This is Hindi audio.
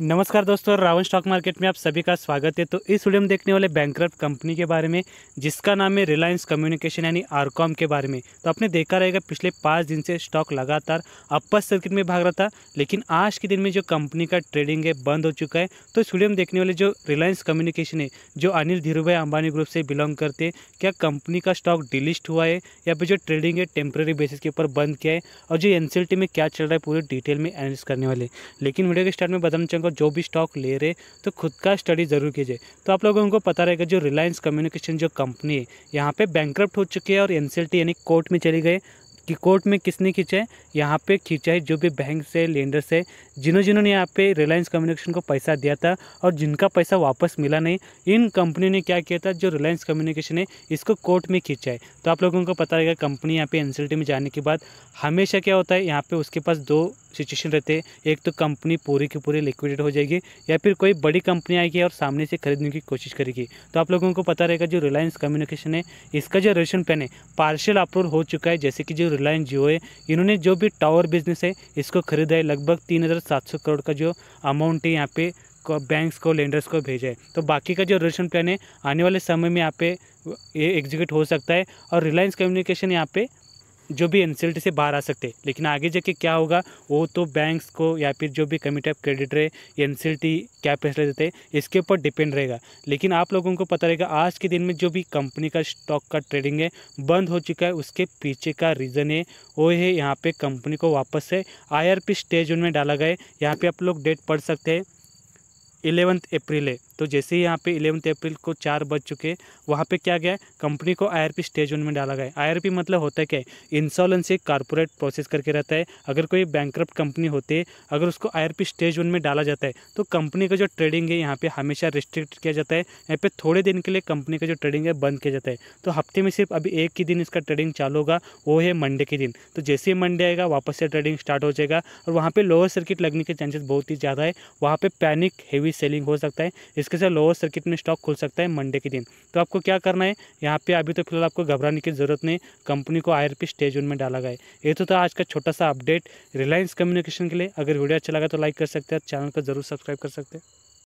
नमस्कार दोस्तों रावण स्टॉक मार्केट में आप सभी का स्वागत है तो इस वीडियो में देखने वाले बैंक कंपनी के बारे में जिसका नाम है रिलायंस कम्युनिकेशन यानी आरकॉम के बारे में तो आपने देखा रहेगा पिछले पाँच दिन से स्टॉक लगातार अपर सर्किट में भाग रहा था लेकिन आज के दिन में जो कंपनी का ट्रेडिंग है बंद हो चुका है तो इस वीडियो में देखने वाले जो रिलायंस कम्युनिकेशन है जो अनिल धीरू भाई अंबानी ग्रुप से बिलोंग करते हैं क्या कंपनी का स्टॉक डिलिस्ट हुआ है या फिर जो ट्रेडिंग है टेम्प्रेरी बेसिस के ऊपर बंद किया है और जो एन में क्या चल रहा है पूरे डिटेल में एनालिस करने वाले लेकिन वीडियो के स्टार्ट में बदम चाहूँगा अगर जो भी स्टॉक ले रहे तो खुद का स्टडी ज़रूर कीजिए तो आप लोगों को पता रहेगा जो रिलायंस कम्युनिकेशन जो कंपनी है यहाँ पे बैंक्रप्ट हो चुकी है और एन यानी कोर्ट में चली गए कि कोर्ट में किसने खींचा है यहाँ पे खींचा है जो भी बैंक से लेंडर से जिन्हों जिन्होंने यहाँ पे रिलायंस कम्युनिकेशन को पैसा दिया था और जिनका पैसा वापस मिला नहीं इन कंपनी ने क्या किया था जो रिलायंस कम्युनिकेशन है इसको कोर्ट में खींचा है तो आप लोगों को पता रहेगा कंपनी यहाँ पे एन में जाने के बाद हमेशा क्या होता है यहाँ पर उसके पास दो सिचुएशन रहते हैं एक तो कंपनी पूरी की पूरी लिक्विडेड हो जाएगी या फिर कोई बड़ी कंपनी आएगी और सामने से खरीदने की कोशिश करेगी तो आप लोगों को पता रहेगा जो रिलायंस कम्युनिकेशन है इसका जो रेशन प्लान है पार्शियल अप्रूवल हो चुका है जैसे कि जो रिलायंस जियो है इन्होंने जो भी टावर बिजनेस है इसको खरीदा है लगभग तीन करोड़ का जो अमाउंट है यहाँ पे को बैंक्स को लेंडर्स को भेजा है तो बाकी का जो रेशन प्लान है आने वाले समय में यहाँ पे ये एग्जीक्यूट हो सकता है और रिलायंस कम्युनिकेशन यहाँ पे जो भी इंसल्ट से बाहर आ सकते हैं लेकिन आगे जाके क्या होगा वो तो बैंक्स को या फिर जो भी कमिटी ऑफ रहे एन सी एल टी क्या फैसला देते हैं इसके ऊपर डिपेंड रहेगा लेकिन आप लोगों को पता रहेगा आज के दिन में जो भी कंपनी का स्टॉक का ट्रेडिंग है बंद हो चुका है उसके पीछे का रीज़न है वो है यहाँ पर कंपनी को वापस से आई स्टेज उनमें डाला गया है यहाँ पर आप लोग डेट पढ़ सकते हैं इलेवंथ अप्रैल है तो जैसे ही यहाँ पे इलेवंथ अप्रैल को चार बज चुके वहाँ पे क्या गया कंपनी को आईआरपी स्टेज वन में डाला गया आईआरपी मतलब होता है क्या इंसॉलेंसी कॉरपोरेट प्रोसेस करके रहता है अगर कोई बैंक्रप्ट कंपनी होती है अगर उसको आई स्टेज वन में डाला जाता है तो कंपनी का जो ट्रेडिंग है यहाँ पर हमेशा रिस्ट्रिक्ट किया जाता है यहाँ पर थोड़े दिन के लिए कंपनी का जो ट्रेडिंग है बंद किया जाता है तो हफ्ते में सिर्फ अभी एक ही दिन इसका ट्रेडिंग चालू होगा वो है मंडे के दिन तो जैसे ही मंडे आएगा वापस से ट्रेडिंग स्टार्ट हो जाएगा और वहाँ पर लोअर सर्किट लगने के चांसेस बहुत ही ज़्यादा है वहाँ पर पैनिक हैवी सेलिंग हो सकता है जिसके से लोअर सर्किट में स्टॉक खुल सकता है मंडे के दिन तो आपको क्या करना है यहाँ पे अभी तो फिलहाल आपको घबराने की ज़रूरत नहीं कंपनी को आई स्टेज वन में डाला गया है ये तो था आज का छोटा सा अपडेट रिलायंस कम्युनिकेशन के लिए अगर वीडियो अच्छा लगा तो लाइक कर सकते हैं चैनल को जरूर सब्सक्राइब कर सकते हैं